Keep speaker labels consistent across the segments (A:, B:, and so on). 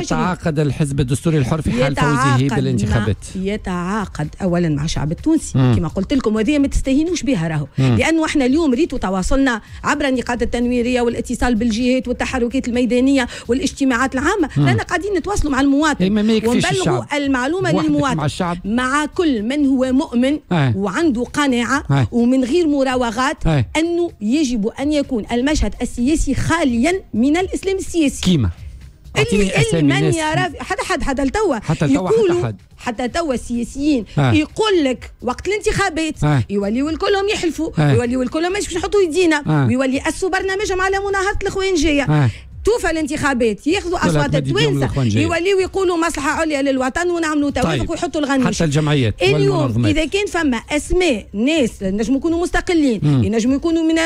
A: يتعاقد الحزب الدستوري الحر في حال فوزه بالانتخابات يتعاقد اولا مع الشعب التونسي مم. كما قلت لكم وهذه ما تستهينوش بها راهو لانه احنا اليوم ريتو تواصلنا عبر النقاط التنويريه والاتصال بالجهات والتحركات الميدانيه والاجتماعات العامه رانا قاعدين نتواصلوا مع المواطن إيه، ونبلغوا المعلومه للمواطن مع, الشعب. مع كل من هو مؤمن أي. وعنده قناعه أي. ومن غير مراوغات أي. انه يجب ان يكون المشهد السياسي خاليا من الاسلام السياسي كيما اللي, اللي من يرى حتى حد حتى لتوا حتى لتوا حتى حد حتى توا السياسيين آه. يقول لك وقت الانتخابات آه. يوليوا الكلهم يحلفوا آه. يوليوا الكلهم مش يحطوا يدينا آه. ويولي اسوا برنامجهم على مناهضه الخوانجيه آه. الطوفه الانتخابات ياخذوا اصوات التوانسه يوليوا يقولوا مصلحه عليا للوطن ونعملوا توافق طيب. ويحطوا الغني حتى الجمعيات اليوم اذا كان فما اسماء ناس نجموا يكونوا مستقلين ينجموا يكونوا من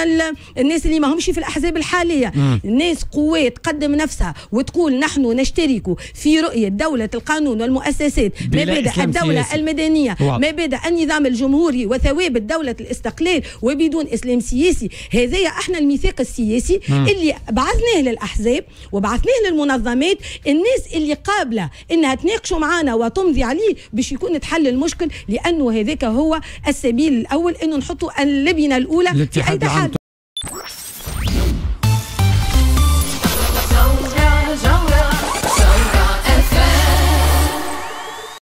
A: الناس اللي ماهمش في الاحزاب الحاليه ناس قوات تقدم نفسها وتقول نحن نشترك في رؤيه دوله القانون والمؤسسات ما بدا الدوله سياسي. المدنيه بدا النظام الجمهوري وثوابت دوله الاستقلال وبدون اسلام سياسي هذايا احنا الميثاق السياسي مم. اللي بعثناه للاحزاب الكتاب وبعثناه للمنظمات الناس اللي قابله انها تناقشوا معنا وتمضي عليه باش يكون تحل المشكل لانه هذاك هو السبيل الاول انه نحطوا اللبنه الاولى في اي تحدي